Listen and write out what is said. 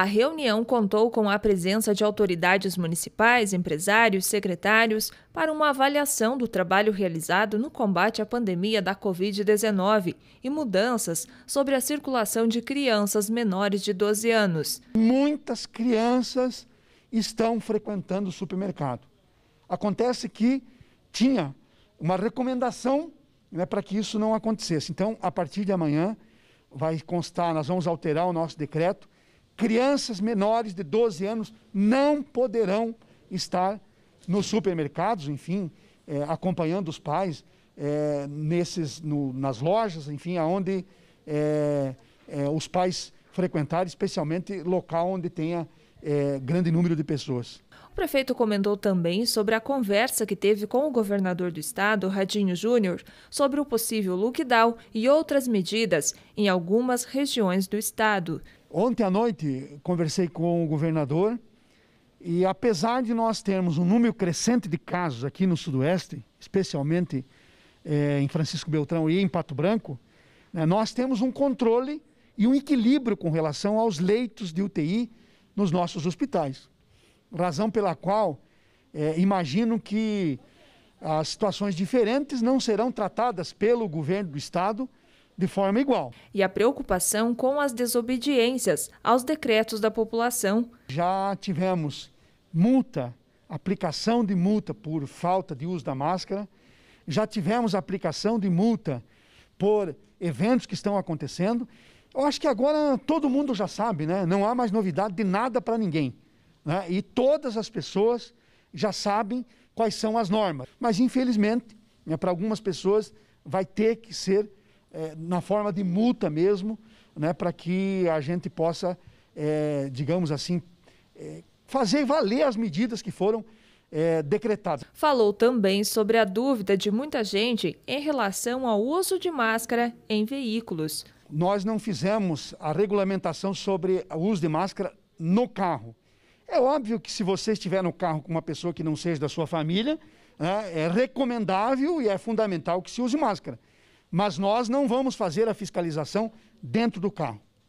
A reunião contou com a presença de autoridades municipais, empresários, secretários, para uma avaliação do trabalho realizado no combate à pandemia da Covid-19 e mudanças sobre a circulação de crianças menores de 12 anos. Muitas crianças estão frequentando o supermercado. Acontece que tinha uma recomendação né, para que isso não acontecesse. Então, a partir de amanhã, vai constar, nós vamos alterar o nosso decreto crianças menores de 12 anos não poderão estar nos supermercados, enfim, é, acompanhando os pais é, nesses, no, nas lojas, enfim, aonde é, é os pais frequentarem, especialmente local onde tenha é, grande número de pessoas. O prefeito comentou também sobre a conversa que teve com o governador do estado, Radinho Júnior, sobre o possível lockdown e outras medidas em algumas regiões do estado. Ontem à noite conversei com o governador e apesar de nós termos um número crescente de casos aqui no Sudoeste, especialmente eh, em Francisco Beltrão e em Pato Branco, né, nós temos um controle e um equilíbrio com relação aos leitos de UTI nos nossos hospitais. Razão pela qual eh, imagino que as situações diferentes não serão tratadas pelo governo do Estado de forma igual. E a preocupação com as desobediências aos decretos da população. Já tivemos multa, aplicação de multa por falta de uso da máscara, já tivemos aplicação de multa por eventos que estão acontecendo. Eu acho que agora todo mundo já sabe, né? Não há mais novidade de nada para ninguém. Né? E todas as pessoas já sabem quais são as normas. Mas, infelizmente, né, para algumas pessoas vai ter que ser é, na forma de multa mesmo, né, para que a gente possa, é, digamos assim, é, fazer valer as medidas que foram é, decretadas. Falou também sobre a dúvida de muita gente em relação ao uso de máscara em veículos. Nós não fizemos a regulamentação sobre o uso de máscara no carro. É óbvio que se você estiver no carro com uma pessoa que não seja da sua família, né, é recomendável e é fundamental que se use máscara. Mas nós não vamos fazer a fiscalização dentro do carro.